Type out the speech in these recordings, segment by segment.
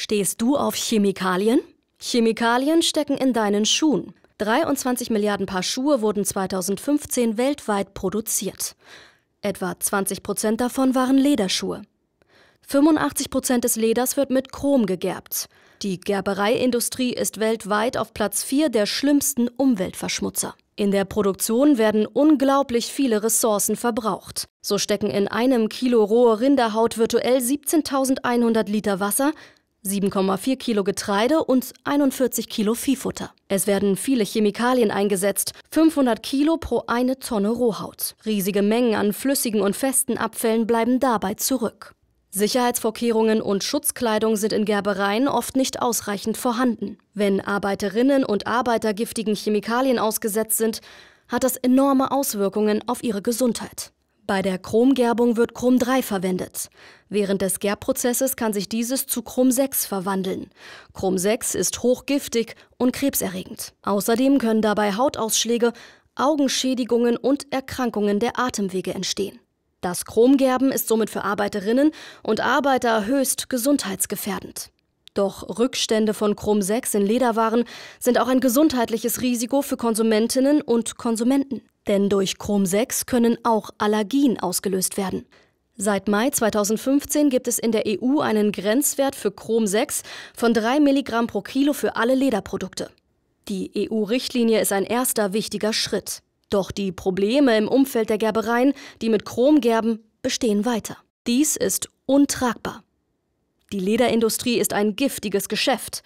Stehst du auf Chemikalien? Chemikalien stecken in deinen Schuhen. 23 Milliarden Paar Schuhe wurden 2015 weltweit produziert. Etwa 20 Prozent davon waren Lederschuhe. 85 Prozent des Leders wird mit Chrom gegerbt. Die Gerbereiindustrie ist weltweit auf Platz 4 der schlimmsten Umweltverschmutzer. In der Produktion werden unglaublich viele Ressourcen verbraucht. So stecken in einem Kilo rohe Rinderhaut virtuell 17.100 Liter Wasser, 7,4 Kilo Getreide und 41 Kilo Viehfutter. Es werden viele Chemikalien eingesetzt, 500 Kilo pro eine Tonne Rohhaut. Riesige Mengen an flüssigen und festen Abfällen bleiben dabei zurück. Sicherheitsvorkehrungen und Schutzkleidung sind in Gerbereien oft nicht ausreichend vorhanden. Wenn Arbeiterinnen und Arbeiter giftigen Chemikalien ausgesetzt sind, hat das enorme Auswirkungen auf ihre Gesundheit. Bei der Chromgerbung wird Chrom 3 verwendet. Während des Gerbprozesses kann sich dieses zu Chrom 6 verwandeln. Chrom 6 ist hochgiftig und krebserregend. Außerdem können dabei Hautausschläge, Augenschädigungen und Erkrankungen der Atemwege entstehen. Das Chromgerben ist somit für Arbeiterinnen und Arbeiter höchst gesundheitsgefährdend. Doch Rückstände von Chrom 6 in Lederwaren sind auch ein gesundheitliches Risiko für Konsumentinnen und Konsumenten. Denn durch Chrom 6 können auch Allergien ausgelöst werden. Seit Mai 2015 gibt es in der EU einen Grenzwert für Chrom 6 von 3 Milligramm pro Kilo für alle Lederprodukte. Die EU-Richtlinie ist ein erster wichtiger Schritt. Doch die Probleme im Umfeld der Gerbereien, die mit Chrom gerben, bestehen weiter. Dies ist untragbar. Die Lederindustrie ist ein giftiges Geschäft.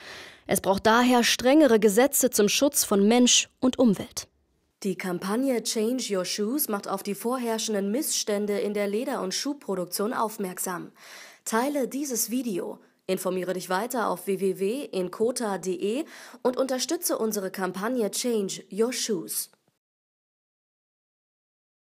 Es braucht daher strengere Gesetze zum Schutz von Mensch und Umwelt. Die Kampagne Change Your Shoes macht auf die vorherrschenden Missstände in der Leder- und Schuhproduktion aufmerksam. Teile dieses Video, informiere dich weiter auf www.incota.de und unterstütze unsere Kampagne Change Your Shoes.